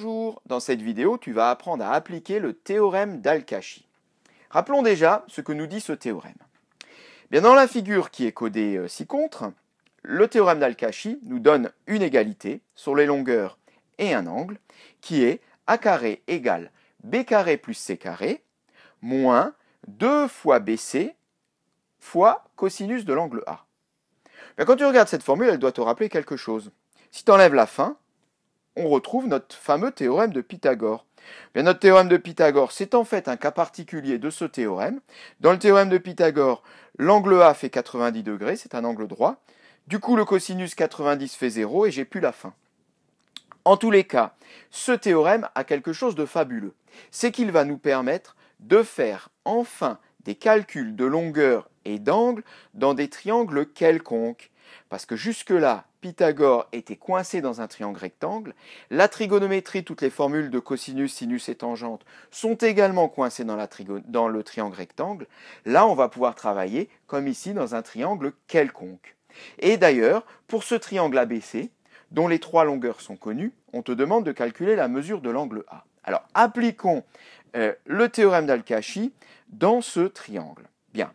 Bonjour Dans cette vidéo, tu vas apprendre à appliquer le théorème dal Rappelons déjà ce que nous dit ce théorème. Bien dans la figure qui est codée euh, ci contre, le théorème dal nous donne une égalité sur les longueurs et un angle qui est a carré égale b carré plus c carré moins 2 fois bc fois cosinus de l'angle A. quand tu regardes cette formule, elle doit te rappeler quelque chose. Si tu enlèves la fin, on retrouve notre fameux théorème de Pythagore. Bien, notre théorème de Pythagore, c'est en fait un cas particulier de ce théorème. Dans le théorème de Pythagore, l'angle A fait 90 degrés, c'est un angle droit. Du coup, le cosinus 90 fait 0 et j'ai plus la fin. En tous les cas, ce théorème a quelque chose de fabuleux. C'est qu'il va nous permettre de faire enfin des calculs de longueur et d'angle dans des triangles quelconques. Parce que jusque-là, Pythagore était coincé dans un triangle rectangle, la trigonométrie, toutes les formules de cosinus, sinus et tangente sont également coincées dans, le triangle rectangle, là on va pouvoir travailler comme ici dans un triangle quelconque. Et d'ailleurs, pour ce triangle ABC, dont les trois longueurs sont connues, on te demande de calculer la mesure de l'angle A. Alors appliquons euh, le théorème dal dans ce triangle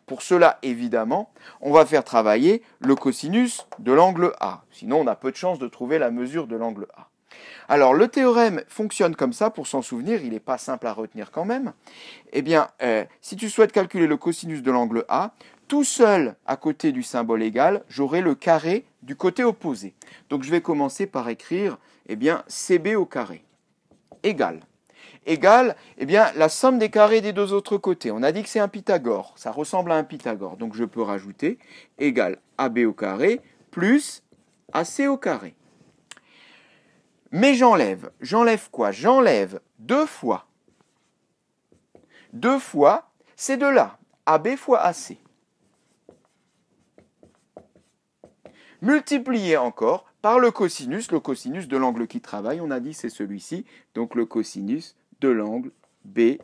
pour cela, évidemment, on va faire travailler le cosinus de l'angle A. Sinon, on a peu de chance de trouver la mesure de l'angle A. Alors, le théorème fonctionne comme ça, pour s'en souvenir, il n'est pas simple à retenir quand même. Eh bien, euh, si tu souhaites calculer le cosinus de l'angle A, tout seul à côté du symbole égal, j'aurai le carré du côté opposé. Donc, je vais commencer par écrire, eh bien, CB au carré, égal égale eh bien, la somme des carrés des deux autres côtés. On a dit que c'est un Pythagore, ça ressemble à un Pythagore. Donc je peux rajouter égale AB au carré plus AC au carré. Mais j'enlève, j'enlève quoi J'enlève deux fois. Deux fois c'est de là AB fois AC. multiplié encore par le cosinus, le cosinus de l'angle qui travaille, on a dit c'est celui-ci, donc le cosinus de l'angle BAC.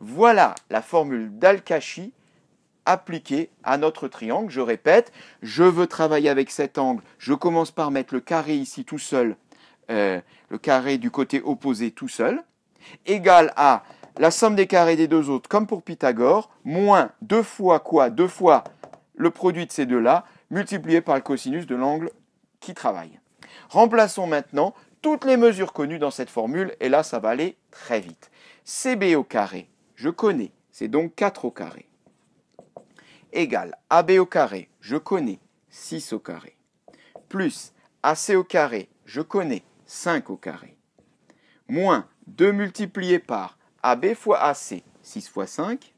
Voilà la formule dal appliquée à notre triangle. Je répète, je veux travailler avec cet angle. Je commence par mettre le carré ici tout seul, euh, le carré du côté opposé tout seul, égal à la somme des carrés des deux autres, comme pour Pythagore, moins deux fois quoi Deux fois le produit de ces deux-là, multiplié par le cosinus de l'angle qui travaille. Remplaçons maintenant toutes les mesures connues dans cette formule et là ça va aller très vite. CB au carré, je connais, c'est donc 4 au carré AB au carré, je connais, 6 au carré, plus AC au carré, je connais, 5 au carré, moins 2 multiplié par AB fois AC, 6 fois 5,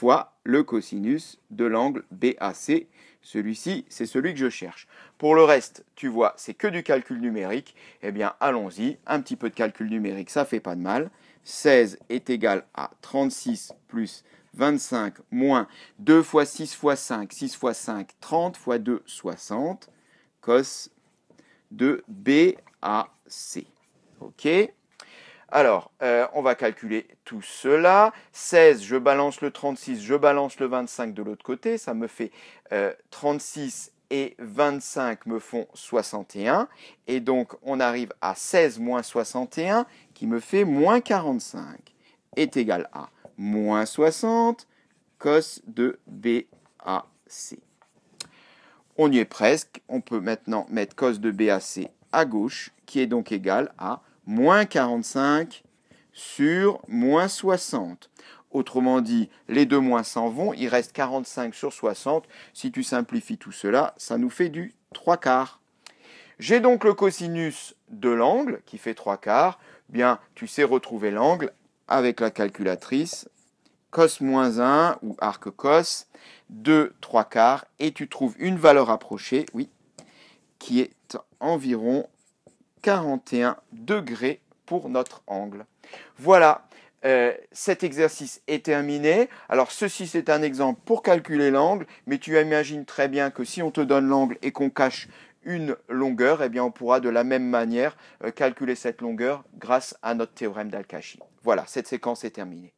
fois le cosinus de l'angle BAC. Celui-ci, c'est celui que je cherche. Pour le reste, tu vois, c'est que du calcul numérique. Eh bien, allons-y. Un petit peu de calcul numérique, ça fait pas de mal. 16 est égal à 36 plus 25 moins 2 fois 6 fois 5, 6 fois 5, 30 fois 2, 60, cos de BAC. OK alors, euh, on va calculer tout cela. 16, je balance le 36, je balance le 25 de l'autre côté. Ça me fait 36 euh, et 25 me font 61. Et donc, on arrive à 16 moins 61 qui me fait moins 45 est égal à moins 60 cos de BAC. On y est presque. On peut maintenant mettre cos de BAC à gauche qui est donc égal à moins 45 sur moins 60. Autrement dit, les deux moins s'en vont, il reste 45 sur 60. Si tu simplifies tout cela, ça nous fait du 3 quarts. J'ai donc le cosinus de l'angle qui fait 3 quarts. Bien, tu sais retrouver l'angle avec la calculatrice cos moins 1 ou arc cos de 3 quarts et tu trouves une valeur approchée, oui, qui est environ 41 degrés pour notre angle. Voilà, euh, cet exercice est terminé. Alors ceci c'est un exemple pour calculer l'angle, mais tu imagines très bien que si on te donne l'angle et qu'on cache une longueur, eh bien on pourra de la même manière euh, calculer cette longueur grâce à notre théorème dal Voilà, cette séquence est terminée.